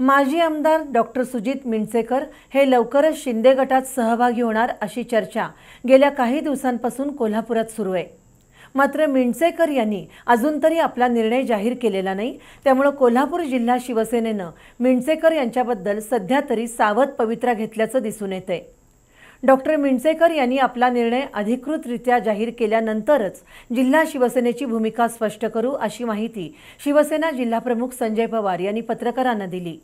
माजी आमदार डॉक्टर सुजित मिणसेकर हे लवकरच शिंदे गटात सहभागी होणार अशी चर्चा गेल्या काही दिवसांपासून कोल्हापुरात सुरू आहे मात्र मिणसेकर यांनी अजून तरी आपला निर्णय जाहीर केलेला नाही त्यामुळं कोल्हापूर जिल्हा शिवसेनेनं मिणसेकर यांच्याबद्दल सध्या तरी सावध पवित्रा घेतल्याचं दिसून येतं डॉक्टर मिणसेकर यांनी आपला निर्णय अधिकृतरित्या जाहीर केल्यानंतरच जिल्हा शिवसेनेची भूमिका स्पष्ट करू अशी माहिती शिवसेना जिल्हाप्रमुख संजय पवार यांनी पत्रकारांना दिली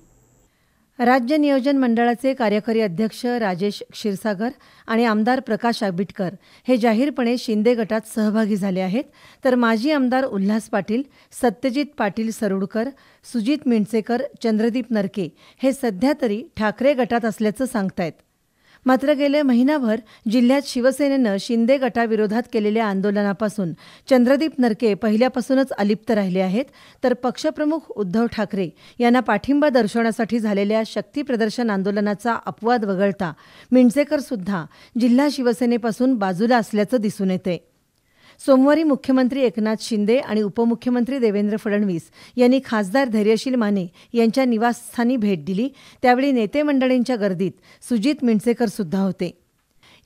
राज्य नियोजन मंडळाचे कार्यकारी अध्यक्ष राजेश क्षीरसागर आणि आमदार प्रकाश आबिटकर हे जाहीरपणे शिंदे गटात सहभागी झाले आहेत तर माजी आमदार उल्हास पाटील सत्यजित पाटील सरुडकर सुजित मिंडसेकर चंद्रदीप नरके हे सध्या तरी ठाकरे गटात असल्याचं सांगतायत मात्र गेले महिनाभर जिल्ह्यात शिवसेनेनं शिंदे गटाविरोधात केलेल्या आंदोलनापासून चंद्रदीप नरके पहिल्यापासूनच अलिप्त राहिले आहेत तर पक्षप्रमुख उद्धव ठाकरे यांना पाठिंबा दर्शवण्यासाठी झालेल्या शक्ती प्रदर्शन आंदोलनाचा अपवाद वगळता मिणसेकर सुद्धा जिल्हा शिवसेनेपासून बाजूला असल्याचं दिसून येते सोमवारी मुख्यमंत्री एकनाथ शिंदे आणि उपमुख्यमंत्री देवेंद्र फडणवीस यांनी खासदार धैर्यशील माने यांच्या निवासस्थानी भेट दिली त्यावेळी नेते मंडळींच्या गर्दीत सुजित मिणसेकर सुद्धा होते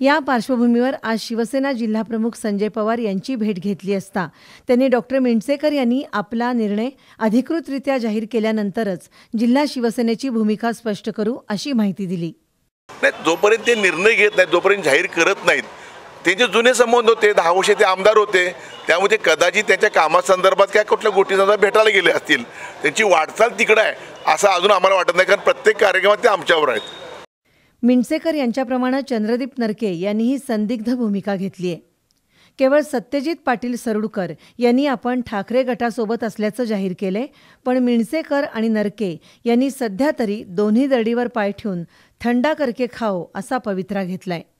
या पार्श्वभूमीवर आज शिवसेना जिल्हाप्रमुख संजय पवार यांची भेट घेतली असता त्यांनी डॉक्टर मिणसेकर यांनी आपला निर्णय अधिकृतरित्या जाहीर केल्यानंतरच जिल्हा शिवसेनेची भूमिका स्पष्ट करू अशी माहिती दिली जोपर्यंत ते निर्णय घेत नाहीत जोपर्यंत जाहीर करत नाहीत त्यांचे जुने संबंध होते वर्ष ते आमदार होते त्यामध्ये कदाचित त्यांच्या कामासंदर्भात काय कुठल्या गोष्टीसंदर्भात भेटायला गेले असतील त्यांची वाटचाल तिकडं आहे असं अजून आम्हाला वाटत नाही कारण प्रत्येक कार्यक्रमात ते आमच्यावर आहेत मिणसेकर यांच्याप्रमाणे चंद्रदीप नरके यांनीही संदिग्ध भूमिका घेतली आहे केवळ सत्यजित पाटील सरुडकर यांनी आपण ठाकरे गटासोबत असल्याचं जाहीर केले पण मिणसेकर आणि नरके यांनी सध्या तरी दोन्ही दडीवर पाय ठेवून थंडा करके खाओ असा पवित्रा घेतलाय